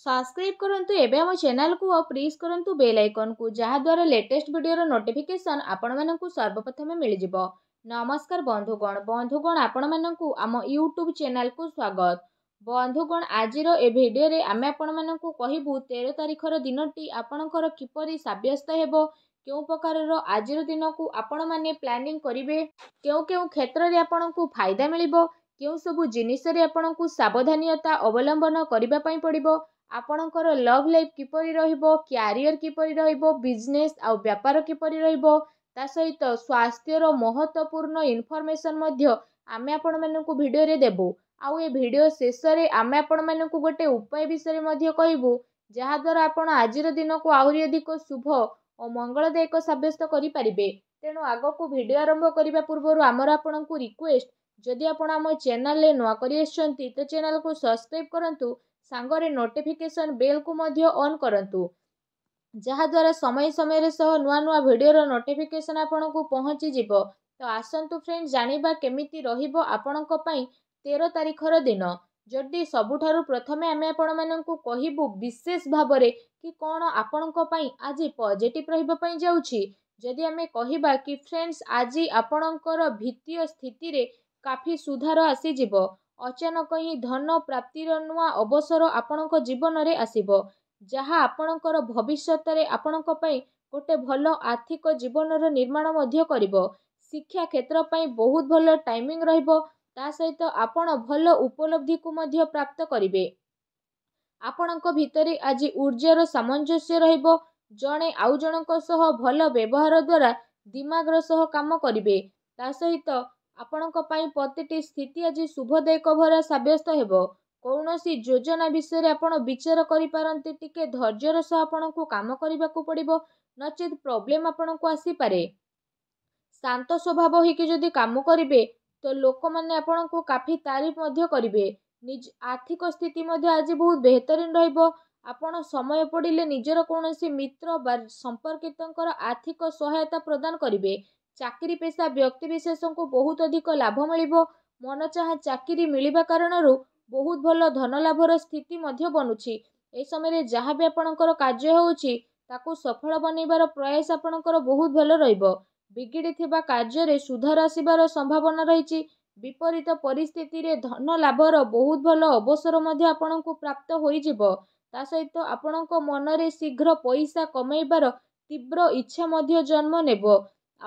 subscribe କରନ୍ତୁ ଏବେ ଆମ ଚ୍ୟାନେଲକୁ ଆଉ ପ୍ରେସ୍ କରନ୍ତୁ ବେଲ୍ ଆଇକନ୍କୁ ଯାହାଦ୍ୱାରା ଲେଟେଷ୍ଟ ଭିଡ଼ିଓର ନୋଟିଫିକେସନ୍ ଆପଣମାନଙ୍କୁ ସର୍ବପ୍ରଥମେ ମିଳିଯିବ ନମସ୍କାର ବନ୍ଧୁଗଣ ବନ୍ଧୁଗଣ ଆପଣମାନଙ୍କୁ ଆମ ୟୁଟ୍ୟୁବ୍ ଚ୍ୟାନେଲକୁ ସ୍ୱାଗତ ବନ୍ଧୁଗଣ ଆଜିର ଏ ଭିଡ଼ିଓରେ ଆମେ ଆପଣମାନଙ୍କୁ କହିବୁ ତେର ତାରିଖର ଦିନଟି ଆପଣଙ୍କର କିପରି ସାବ୍ୟସ୍ତ ହେବ କେଉଁ ପ୍ରକାରର ଆଜିର ଦିନକୁ ଆପଣମାନେ ପ୍ଲାନିଂ କରିବେ କେଉଁ କେଉଁ କ୍ଷେତ୍ରରେ ଆପଣଙ୍କୁ ଫାଇଦା ମିଳିବ କେଉଁ ସବୁ ଜିନିଷରେ ଆପଣଙ୍କୁ ସାବଧାନୀୟତା ଅବଲମ୍ବନ କରିବା ପାଇଁ ପଡ଼ିବ ଆପଣଙ୍କର ଲଭ୍ ଲାଇଫ୍ କିପରି ରହିବ କ୍ୟାରିୟର କିପରି ରହିବ ବିଜନେସ୍ ଆଉ ବ୍ୟାପାର କିପରି ରହିବ ତା ସହିତ ସ୍ୱାସ୍ଥ୍ୟର ମହତ୍ତ୍ୱପୂର୍ଣ୍ଣ ଇନଫର୍ମେସନ୍ ମଧ୍ୟ ଆମେ ଆପଣମାନଙ୍କୁ ଭିଡ଼ିଓରେ ଦେବୁ ଆଉ ଏ ଭିଡ଼ିଓ ଶେଷରେ ଆମେ ଆପଣମାନଙ୍କୁ ଗୋଟେ ଉପାୟ ବିଷୟରେ ମଧ୍ୟ କହିବୁ ଯାହାଦ୍ୱାରା ଆପଣ ଆଜିର ଦିନକୁ ଆହୁରି ଅଧିକ ଶୁଭ ଓ ମଙ୍ଗଳଦାୟକ ସାବ୍ୟସ୍ତ କରିପାରିବେ ତେଣୁ ଆଗକୁ ଭିଡ଼ିଓ ଆରମ୍ଭ କରିବା ପୂର୍ବରୁ ଆମର ଆପଣଙ୍କୁ ରିକ୍ୱେଷ୍ଟ ଯଦି ଆପଣ ଆମ ଚ୍ୟାନେଲରେ ନୂଆ କରି ଆସିଛନ୍ତି ତ ଚ୍ୟାନେଲକୁ ସବସ୍କ୍ରାଇବ୍ କରନ୍ତୁ ସାଙ୍ଗରେ ନୋଟିଫିକେସନ୍ ବେଲ୍କୁ ମଧ୍ୟ ଅନ୍ କରନ୍ତୁ ଯାହାଦ୍ୱାରା ସମୟ ସମୟରେ ସହ ନୂଆ ନୂଆ ଭିଡ଼ିଓର ନୋଟିଫିକେସନ୍ ଆପଣଙ୍କୁ ପହଞ୍ଚିଯିବ ତ ଆସନ୍ତୁ ଫ୍ରେଣ୍ଡ ଜାଣିବା କେମିତି ରହିବ ଆପଣଙ୍କ ପାଇଁ ତେର ତାରିଖର ଦିନ ଯଦି ସବୁଠାରୁ ପ୍ରଥମେ ଆମେ ଆପଣମାନଙ୍କୁ କହିବୁ ବିଶେଷ ଭାବରେ କି କ'ଣ ଆପଣଙ୍କ ପାଇଁ ଆଜି ପଜିଟିଭ୍ ରହିବା ପାଇଁ ଯାଉଛି ଯଦି ଆମେ କହିବା କି ଫ୍ରେଣ୍ଡସ୍ ଆଜି ଆପଣଙ୍କର ଭିତ୍ତୀୟ ସ୍ଥିତିରେ କାଫି ସୁଧାର ଆସିଯିବ ଅଚାନକ ହିଁ ଧନ ପ୍ରାପ୍ତିର ନୂଆ ଅବସର ଆପଣଙ୍କ ଜୀବନରେ ଆସିବ ଯାହା ଆପଣଙ୍କର ଭବିଷ୍ୟତରେ ଆପଣଙ୍କ ପାଇଁ ଗୋଟେ ଭଲ ଆର୍ଥିକ ଜୀବନର ନିର୍ମାଣ ମଧ୍ୟ କରିବ ଶିକ୍ଷା କ୍ଷେତ୍ର ପାଇଁ ବହୁତ ଭଲ ଟାଇମିଂ ରହିବ ତା ସହିତ ଆପଣ ଭଲ ଉପଲବ୍ଧିକୁ ମଧ୍ୟ ପ୍ରାପ୍ତ କରିବେ ଆପଣଙ୍କ ଭିତରେ ଆଜି ଉର୍ଜାର ସାମଞ୍ଜସ୍ୟ ରହିବ ଜଣେ ଆଉ ଜଣଙ୍କ ସହ ଭଲ ବ୍ୟବହାର ଦ୍ୱାରା ଦିମାଗର ସହ କାମ କରିବେ ତା ସହିତ ଆପଣଙ୍କ ପାଇଁ ପ୍ରତିଟି ସ୍ଥିତି ଆଜି ଶୁଭଦାୟକ ଭରା ସାବ୍ୟସ୍ତ ହେବ କୌଣସି ଯୋଜନା ବିଷୟରେ ଆପଣ ବିଚାର କରିପାରନ୍ତି ଟିକେ ଧୈର୍ଯ୍ୟର ସହ ଆପଣଙ୍କୁ କାମ କରିବାକୁ ପଡ଼ିବ ନଚେତ୍ ପ୍ରୋବ୍ଲେମ୍ ଆପଣଙ୍କୁ ଆସିପାରେ ଶାନ୍ତ ସ୍ୱଭାବ ହୋଇକି ଯଦି କାମ କରିବେ ତ ଲୋକମାନେ ଆପଣଙ୍କୁ କାଫି ତାରିଫ ମଧ୍ୟ କରିବେ ନିଜ ଆର୍ଥିକ ସ୍ଥିତି ମଧ୍ୟ ଆଜି ବହୁତ ବେହତରୀନ ରହିବ ଆପଣ ସମୟ ପଡ଼ିଲେ ନିଜର କୌଣସି ମିତ୍ର ବା ସମ୍ପର୍କିତଙ୍କର ଆର୍ଥିକ ସହାୟତା ପ୍ରଦାନ କରିବେ ଚାକିରି ପେଶା ବ୍ୟକ୍ତିବିଶେଷଙ୍କୁ ବହୁତ ଅଧିକ ଲାଭ ମିଳିବ ମନଚାହା ଚାକିରି ମିଳିବା କାରଣରୁ ବହୁତ ଭଲ ଧନ ଲାଭର ସ୍ଥିତି ମଧ୍ୟ ବନୁଛି ଏ ସମୟରେ ଯାହା ବି ଆପଣଙ୍କର କାର୍ଯ୍ୟ ହେଉଛି ତାକୁ ସଫଳ ବନେଇବାର ପ୍ରୟାସ ଆପଣଙ୍କର ବହୁତ ଭଲ ରହିବ ବିଗିଡ଼ିଥିବା କାର୍ଯ୍ୟରେ ସୁଧାର ଆସିବାର ସମ୍ଭାବନା ରହିଛି ବିପରୀତ ପରିସ୍ଥିତିରେ ଧନ ଲାଭର ବହୁତ ଭଲ ଅବସର ମଧ୍ୟ ଆପଣଙ୍କୁ ପ୍ରାପ୍ତ ହୋଇଯିବ ତା ସହିତ ଆପଣଙ୍କ ମନରେ ଶୀଘ୍ର ପଇସା କମେଇବାର ତୀବ୍ର ଇଚ୍ଛା ମଧ୍ୟ ଜନ୍ମ ନେବ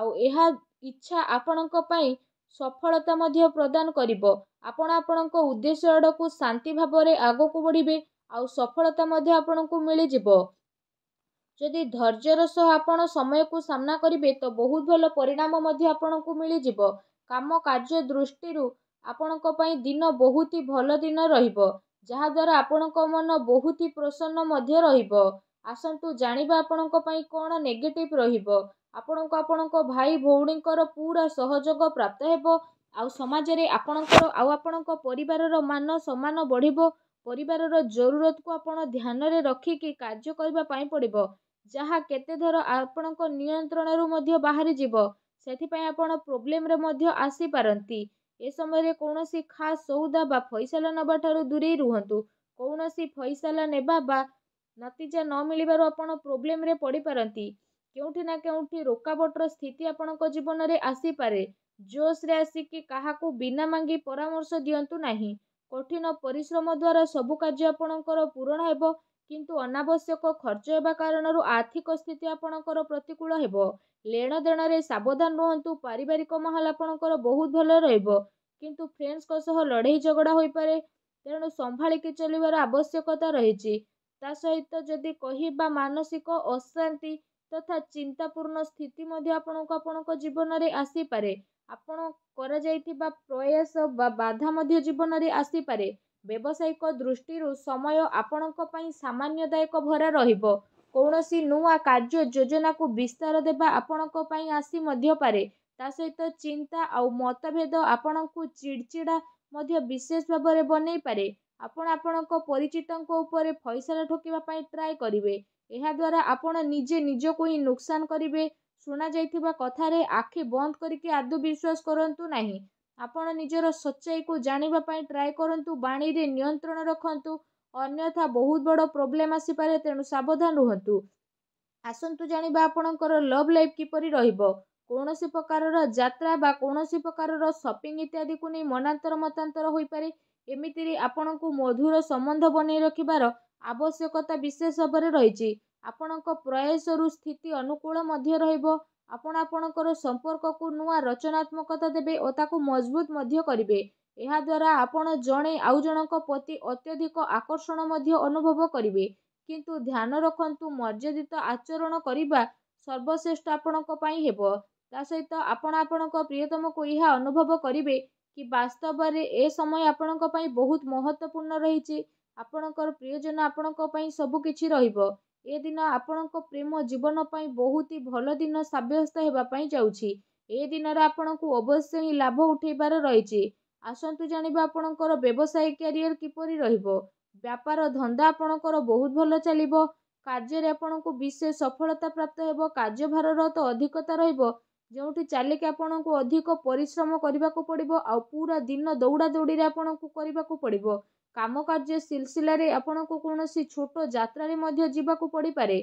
ଆଉ ଏହା ଇଚ୍ଛା ଆପଣଙ୍କ ପାଇଁ ସଫଳତା ମଧ୍ୟ ପ୍ରଦାନ କରିବ ଆପଣ ଆପଣଙ୍କ ଉଦ୍ଦେଶ୍ୟ ଆଡ଼କୁ ଶାନ୍ତି ଭାବରେ ଆଗକୁ ବଢ଼ିବେ ଆଉ ସଫଳତା ମଧ୍ୟ ଆପଣଙ୍କୁ ମିଳିଯିବ ଯଦି ଧୈର୍ଯ୍ୟର ସହ ଆପଣ ସମୟକୁ ସାମ୍ନା କରିବେ ତ ବହୁତ ଭଲ ପରିଣାମ ମଧ୍ୟ ଆପଣଙ୍କୁ ମିଳିଯିବ କାମ କାର୍ଯ୍ୟ ଦୃଷ୍ଟିରୁ ଆପଣଙ୍କ ପାଇଁ ଦିନ ବହୁତ ହି ଭଲ ଦିନ ରହିବ ଯାହାଦ୍ୱାରା ଆପଣଙ୍କ ମନ ବହୁତ ହି ପ୍ରସନ୍ନ ମଧ୍ୟ ରହିବ ଆସନ୍ତୁ ଜାଣିବା ଆପଣଙ୍କ ପାଇଁ କ'ଣ ନେଗେଟିଭ୍ ରହିବ ଆପଣଙ୍କୁ ଆପଣଙ୍କ ଭାଇ ଭଉଣୀଙ୍କର ପୁରା ସହଯୋଗ ପ୍ରାପ୍ତ ହେବ ଆଉ ସମାଜରେ ଆପଣଙ୍କର ଆଉ ଆପଣଙ୍କ ପରିବାରର ମାନ ସମ୍ମାନ ବଢ଼ିବ ପରିବାରର ଜରୁରତକୁ ଆପଣ ଧ୍ୟାନରେ ରଖିକି କାର୍ଯ୍ୟ କରିବା ପାଇଁ ପଡ଼ିବ ଯାହା କେତେ ଧର ଆପଣଙ୍କ ନିୟନ୍ତ୍ରଣରୁ ମଧ୍ୟ ବାହାରିଯିବ ସେଥିପାଇଁ ଆପଣ ପ୍ରୋବ୍ଲେମରେ ମଧ୍ୟ ଆସିପାରନ୍ତି ଏ ସମୟରେ କୌଣସି ଖାସ୍ ସଉଦା ବା ଫଇସଲା ନେବା ଠାରୁ ଦୂରେଇ ରୁହନ୍ତୁ କୌଣସି ଫଇସଲା ନେବା ବା ନତିଜା ନ ମିଳିବାରୁ ଆପଣ ପ୍ରୋବ୍ଲେମରେ ପଡ଼ିପାରନ୍ତି କେଉଁଠି ନା କେଉଁଠି ରୋକାବଟର ସ୍ଥିତି ଆପଣଙ୍କ ଜୀବନରେ ଆସିପାରେ ରେ ଆସିକି କାହାକୁ ବିନା ମାଗି ପରାମର୍ଶ ଦିଅନ୍ତୁ ନାହିଁ କଠିନ ପରିଶ୍ରମ ଦ୍ୱାରା ସବୁ କାର୍ଯ୍ୟ ଆପଣଙ୍କର ପୂରଣ ହେବ କିନ୍ତୁ ଅନାବଶ୍ୟକ ଖର୍ଚ୍ଚ ହେବା କାରଣରୁ ଆର୍ଥିକ ସ୍ଥିତି ଆପଣଙ୍କର ପ୍ରତିକୂଳ ହେବ ଲେଣ ଦେଣରେ ସାବଧାନ ରୁହନ୍ତୁ ପାରିବାରିକ ମାହୋଲ ଆପଣଙ୍କର ବହୁତ ଭଲ ରହିବ କିନ୍ତୁ ଫ୍ରେଣ୍ଡସଙ୍କ ସହ ଲଢ଼େଇ ଝଗଡ଼ା ହୋଇପାରେ ତେଣୁ ସମ୍ଭାଳିକି ଚାଲିବାର ଆବଶ୍ୟକତା ରହିଛି ତା ସହିତ ଯଦି କହିବା ମାନସିକ ଅଶାନ୍ତି ତଥା ଚିନ୍ତାପୂର୍ଣ୍ଣ ସ୍ଥିତି ମଧ୍ୟ ଆପଣଙ୍କୁ ଆପଣଙ୍କ ଜୀବନରେ ଆସିପାରେ ଆପଣ କରାଯାଇଥିବା ପ୍ରୟାସ ବା ବାଧା ମଧ୍ୟ ଜୀବନରେ ଆସିପାରେ ବ୍ୟବସାୟିକ ଦୃଷ୍ଟିରୁ ସମୟ ଆପଣଙ୍କ ପାଇଁ ସାମାନ୍ୟ ଦାୟକ ଭରା ରହିବ କୌଣସି ନୂଆ କାର୍ଯ୍ୟ ଯୋଜନାକୁ ବିସ୍ତାର ଦେବା ଆପଣଙ୍କ ପାଇଁ ଆସି ମଧ୍ୟ ପାରେ ତା ସହିତ ଚିନ୍ତା ଆଉ ମତଭେଦ ଆପଣଙ୍କୁ ଚିଡ଼ଚିଡ଼ା ମଧ୍ୟ ବିଶେଷ ଭାବରେ ବନେଇପାରେ ଆପଣ ଆପଣଙ୍କ ପରିଚିତଙ୍କ ଉପରେ ଫଇସଲା ଠକିବା ପାଇଁ ଟ୍ରାଏ କରିବେ ଏହାଦ୍ୱାରା ଆପଣ ନିଜେ ନିଜକୁ ହିଁ ନୁକସାନ କରିବେ ଶୁଣାଯାଇଥିବା କଥାରେ ଆଖି ବନ୍ଦ କରିକି ଆଦୌ ବିଶ୍ୱାସ କରନ୍ତୁ ନାହିଁ ଆପଣ ନିଜର ସଚାଇକୁ ଜାଣିବା ପାଇଁ ଟ୍ରାଏ କରନ୍ତୁ ବାଣୀରେ ନିୟନ୍ତ୍ରଣ ରଖନ୍ତୁ ଅନ୍ୟଥା ବହୁତ ବଡ଼ ପ୍ରୋବ୍ଲେମ୍ ଆସିପାରେ ତେଣୁ ସାବଧାନ ରୁହନ୍ତୁ ଆସନ୍ତୁ ଜାଣିବା ଆପଣଙ୍କର ଲଭ୍ ଲାଇଫ୍ କିପରି ରହିବ କୌଣସି ପ୍ରକାରର ଯାତ୍ରା ବା କୌଣସି ପ୍ରକାରର ସପିଂ ଇତ୍ୟାଦିକୁ ନେଇ ମନାନ୍ତର ମତାନ୍ତର ହୋଇପାରେ ଏମିତିରେ ଆପଣଙ୍କୁ ମଧୁର ସମ୍ବନ୍ଧ ବନେଇ ରଖିବାର ଆବଶ୍ୟକତା ବିଶେଷ ଭାବରେ ରହିଛି ଆପଣଙ୍କ ପ୍ରୟାସରୁ ସ୍ଥିତି ଅନୁକୂଳ ମଧ୍ୟ ରହିବ ଆପଣ ଆପଣଙ୍କର ସମ୍ପର୍କକୁ ନୂଆ ରଚନାତ୍ମକତା ଦେବେ ଓ ତାକୁ ମଜବୁତ ମଧ୍ୟ କରିବେ ଏହାଦ୍ୱାରା ଆପଣ ଜଣେ ଆଉ ଜଣଙ୍କ ପ୍ରତି ଅତ୍ୟଧିକ ଆକର୍ଷଣ ମଧ୍ୟ ଅନୁଭବ କରିବେ କିନ୍ତୁ ଧ୍ୟାନ ରଖନ୍ତୁ ମର୍ଯ୍ୟାଦିତ ଆଚରଣ କରିବା ସର୍ବଶ୍ରେଷ୍ଠ ଆପଣଙ୍କ ପାଇଁ ହେବ ତା ସହିତ ଆପଣ ଆପଣଙ୍କ ପ୍ରିୟତମକୁ ଏହା ଅନୁଭବ କରିବେ କି ବାସ୍ତବରେ ଏ ସମୟ ଆପଣଙ୍କ ପାଇଁ ବହୁତ ମହତ୍ତ୍ୱପୂର୍ଣ୍ଣ ରହିଛି ଆପଣଙ୍କର ପ୍ରିୟଜନ ଆପଣଙ୍କ ପାଇଁ ସବୁକିଛି ରହିବ ଏ ଦିନ ଆପଣଙ୍କ ପ୍ରେମ ଜୀବନ ପାଇଁ ବହୁତ ହି ଭଲ ଦିନ ସାବ୍ୟସ୍ତ ହେବା ପାଇଁ ଯାଉଛି ଏ ଦିନରେ ଆପଣଙ୍କୁ ଅବଶ୍ୟ ହିଁ ଲାଭ ଉଠାଇବାର ରହିଛି ଆସନ୍ତୁ ଜାଣିବା ଆପଣଙ୍କର ବ୍ୟବସାୟ କ୍ୟାରିୟର କିପରି ରହିବ ବ୍ୟାପାର ଧନ୍ଦା ଆପଣଙ୍କର ବହୁତ ଭଲ ଚାଲିବ କାର୍ଯ୍ୟରେ ଆପଣଙ୍କୁ ବିଶେଷ ସଫଳତା ପ୍ରାପ୍ତ ହେବ କାର୍ଯ୍ୟଭାରର ତ ଅଧିକତା ରହିବ ଯେଉଁଠି ଚାଲିକି ଆପଣଙ୍କୁ ଅଧିକ ପରିଶ୍ରମ କରିବାକୁ ପଡ଼ିବ ଆଉ ପୁରା ଦିନ ଦୌଡ଼ା ଦୌଡ଼ିରେ ଆପଣଙ୍କୁ କରିବାକୁ ପଡ଼ିବ କାମକାର୍ଯ୍ୟ ସିଲସିଲାରେ ଆପଣଙ୍କୁ କୌଣସି ଛୋଟ ଯାତ୍ରାରେ ମଧ୍ୟ ଯିବାକୁ ପଡ଼ିପାରେ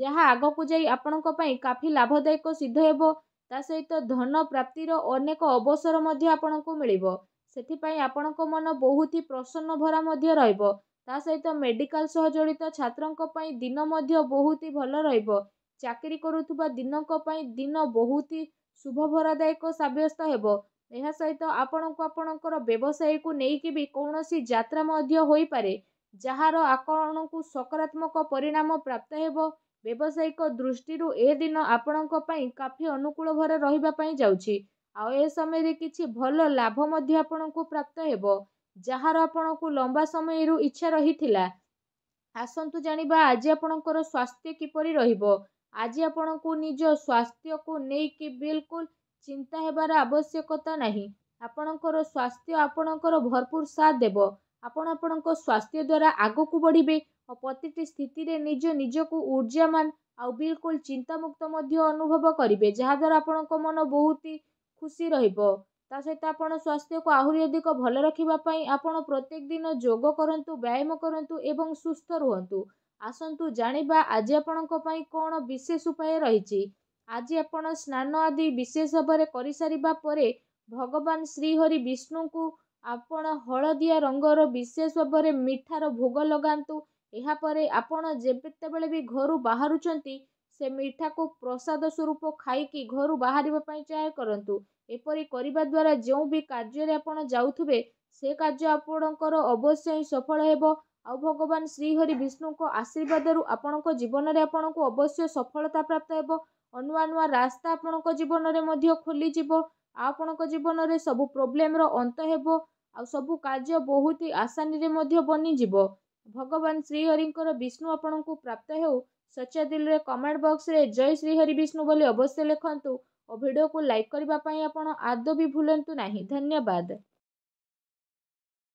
ଯାହା ଆଗକୁ ଯାଇ ଆପଣଙ୍କ ପାଇଁ କାଫି ଲାଭଦାୟକ ସିଦ୍ଧ ହେବ ତା ସହିତ ଧନ ପ୍ରାପ୍ତିର ଅନେକ ଅବସର ମଧ୍ୟ ଆପଣଙ୍କୁ ମିଳିବ ସେଥିପାଇଁ ଆପଣଙ୍କ ମନ ବହୁତ ହି ପ୍ରସନ୍ନ ଭରା ମଧ୍ୟ ରହିବ ତା ସହିତ ମେଡ଼ିକାଲ ସହ ଜଡ଼ିତ ଛାତ୍ରଙ୍କ ପାଇଁ ଦିନ ମଧ୍ୟ ବହୁତ ହି ଭଲ ରହିବ ଚାକିରି କରୁଥିବା ଦିନଙ୍କ ପାଇଁ ଦିନ ବହୁତ ହି ଶୁଭଭରାଦାୟକ ସାବ୍ୟସ୍ତ ହେବ ଏହା ସହିତ ଆପଣଙ୍କୁ ଆପଣଙ୍କର ବ୍ୟବସାୟକୁ ନେଇକି ବି କୌଣସି ଯାତ୍ରା ମଧ୍ୟ ହୋଇପାରେ ଯାହାର ଆପଣଙ୍କୁ ସକାରାତ୍ମକ ପରିଣାମ ପ୍ରାପ୍ତ ହେବ ବ୍ୟବସାୟିକ ଦୃଷ୍ଟିରୁ ଏ ଦିନ ଆପଣଙ୍କ ପାଇଁ କାଫି ଅନୁକୂଳ ଭାବରେ ରହିବା ପାଇଁ ଯାଉଛି ଆଉ ଏ ସମୟରେ କିଛି ଭଲ ଲାଭ ମଧ୍ୟ ଆପଣଙ୍କୁ ପ୍ରାପ୍ତ ହେବ ଯାହାର ଆପଣଙ୍କୁ ଲମ୍ବା ସମୟରୁ ଇଚ୍ଛା ରହିଥିଲା ଆସନ୍ତୁ ଜାଣିବା ଆଜି ଆପଣଙ୍କର ସ୍ୱାସ୍ଥ୍ୟ କିପରି ରହିବ ଆଜି ଆପଣଙ୍କୁ ନିଜ ସ୍ୱାସ୍ଥ୍ୟକୁ ନେଇକି ବିଲକୁଲ ଚିନ୍ତା ହେବାର ଆବଶ୍ୟକତା ନାହିଁ ଆପଣଙ୍କର ସ୍ୱାସ୍ଥ୍ୟ ଆପଣଙ୍କର ଭରପୁର ସାଥ ଦେବ ଆପଣ ଆପଣଙ୍କ ସ୍ୱାସ୍ଥ୍ୟ ଦ୍ୱାରା ଆଗକୁ ବଢ଼ିବେ ଓ ପ୍ରତିଟି ସ୍ଥିତିରେ ନିଜ ନିଜକୁ ଉର୍ଜାମାନ ଆଉ ବିଲକୁଲ ଚିନ୍ତାମୁକ୍ତ ମଧ୍ୟ ଅନୁଭବ କରିବେ ଯାହାଦ୍ୱାରା ଆପଣଙ୍କ ମନ ବହୁତ ହି ଖୁସି ରହିବ ତା ସହିତ ଆପଣ ସ୍ୱାସ୍ଥ୍ୟକୁ ଆହୁରି ଅଧିକ ଭଲ ରଖିବା ପାଇଁ ଆପଣ ପ୍ରତ୍ୟେକ ଦିନ ଯୋଗ କରନ୍ତୁ ବ୍ୟାୟାମ କରନ୍ତୁ ଏବଂ ସୁସ୍ଥ ରୁହନ୍ତୁ ଆସନ୍ତୁ ଜାଣିବା ଆଜି ଆପଣଙ୍କ ପାଇଁ କ'ଣ ବିଶେଷ ଉପାୟ ରହିଛି ଆଜି ଆପଣ ସ୍ନାନ ଆଦି ବିଶେଷ ଭାବରେ କରିସାରିବା ପରେ ଭଗବାନ ଶ୍ରୀହରି ବିଷ୍ଣୁଙ୍କୁ ଆପଣ ହଳଦିଆ ରଙ୍ଗର ବିଶେଷ ଭାବରେ ମିଠାର ଭୋଗ ଲଗାନ୍ତୁ ଏହାପରେ ଆପଣ ଯେତେବେଳେ ବି ଘରୁ ବାହାରୁଛନ୍ତି ସେ ମିଠାକୁ ପ୍ରସାଦ ସ୍ୱରୂପ ଖାଇକି ଘରୁ ବାହାରିବା ପାଇଁ ଚୟ କରନ୍ତୁ ଏପରି କରିବା ଦ୍ୱାରା ଯେଉଁ ବି କାର୍ଯ୍ୟରେ ଆପଣ ଯାଉଥିବେ ସେ କାର୍ଯ୍ୟ ଆପଣଙ୍କର ଅବଶ୍ୟ ହିଁ ସଫଳ ହେବ ଆଉ ଭଗବାନ ଶ୍ରୀହରି ବିଷ୍ଣୁଙ୍କ ଆଶୀର୍ବାଦରୁ ଆପଣଙ୍କ ଜୀବନରେ ଆପଣଙ୍କୁ ଅବଶ୍ୟ ସଫଳତା ପ୍ରାପ୍ତ ହେବ ନୂଆ ନୂଆ ରାସ୍ତା ଆପଣଙ୍କ ଜୀବନରେ ମଧ୍ୟ ଖୋଲିଯିବ ଆଉ ଆପଣଙ୍କ ଜୀବନରେ ସବୁ ପ୍ରୋବ୍ଲେମର ଅନ୍ତ ହେବ ଆଉ ସବୁ କାର୍ଯ୍ୟ ବହୁତ ଆସାନୀରେ ମଧ୍ୟ ବନିଯିବ ଭଗବାନ ଶ୍ରୀହରିଙ୍କର ବିଷ୍ଣୁ ଆପଣଙ୍କୁ ପ୍ରାପ୍ତ ହେଉ ସଚ୍ଚା ଦିଲରେ କମେଣ୍ଟ ବକ୍ସରେ ଜୟ ଶ୍ରୀହରି ବିଷ୍ଣୁ ବୋଲି ଅବଶ୍ୟ ଲେଖନ୍ତୁ ଓ ଭିଡ଼ିଓକୁ ଲାଇକ୍ କରିବା ପାଇଁ ଆପଣ ଆଦୌ ବି ଭୁଲନ୍ତୁ ନାହିଁ ଧନ୍ୟବାଦ